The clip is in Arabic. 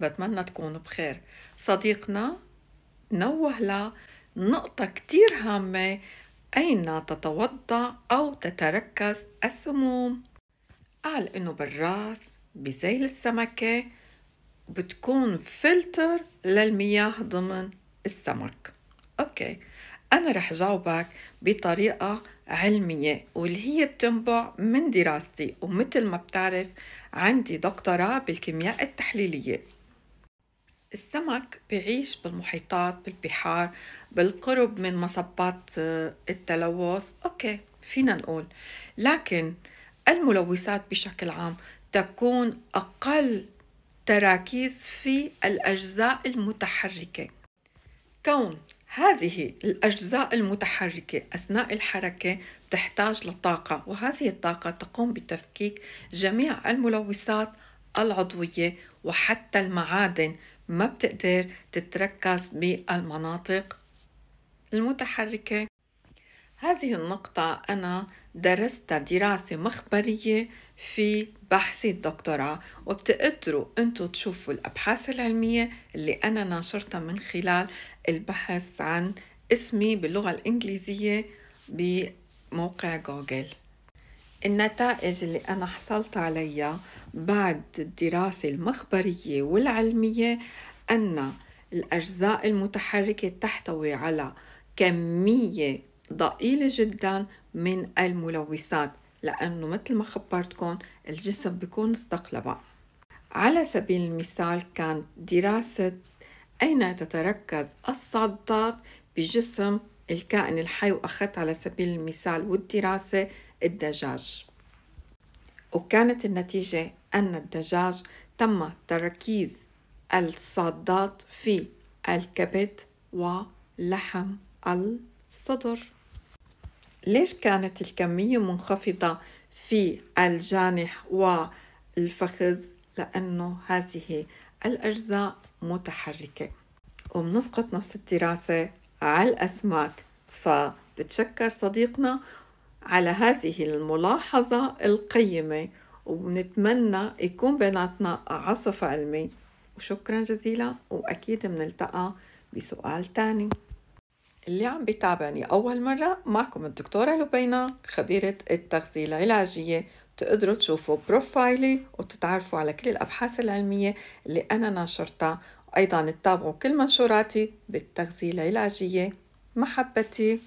بتمنى تكونوا بخير صديقنا نوه لنقطة كتير هامة أين تتوضع أو تتركز السموم قال إنه بالراس بزيل السمكة بتكون فلتر للمياه ضمن السمك أوكي أنا رح جاوبك بطريقة علمية واللي هي بتنبع من دراستي ومثل ما بتعرف عندي دكتوراه بالكيمياء التحليلية السمك بيعيش بالمحيطات بالبحار بالقرب من مصبات آه، التلوث أوكي فينا نقول لكن الملوثات بشكل عام تكون أقل تراكيز في الأجزاء المتحركة كون هذه الأجزاء المتحركة أثناء الحركة تحتاج لطاقة وهذه الطاقة تقوم بتفكيك جميع الملوثات العضوية وحتى المعادن ما بتقدر تتركز بالمناطق المتحركة هذه النقطة أنا درستها دراسة مخبرية في بحثي الدكتوراه وبتقدروا أنتوا تشوفوا الأبحاث العلمية اللي أنا ناشرتها من خلال البحث عن اسمي باللغة الإنجليزية بموقع جوجل النتائج اللي أنا حصلت عليها بعد الدراسة المخبرية والعلمية أن الأجزاء المتحركة تحتوي على كمية ضئيلة جدا من الملوثات لأنه مثل ما خبرتكم الجسم بيكون استقلبا على سبيل المثال كان دراسة أين تتركز الصدات بجسم الكائن الحي وأخذت على سبيل المثال والدراسة الدجاج وكانت النتيجة أن الدجاج تم تركيز الصادات في الكبد ولحم الصدر ليش كانت الكمية منخفضة في الجانح والفخذ لأنه هذه الأجزاء متحركة وبنسقط نفس الدراسة على الأسماك فبتشكر صديقنا على هذه الملاحظة القيمة وبنتمنى يكون بيناتنا عصف علمي وشكرا جزيلا وأكيد بنلتقى بسؤال تاني اللي عم بيتابعني أول مرة معكم الدكتورة لبينة خبيرة التغذية العلاجية بتقدروا تشوفوا بروفايلي وتتعرفوا على كل الأبحاث العلمية اللي أنا ناشرتها وأيضا تتابعوا كل منشوراتي بالتغذية العلاجية محبتي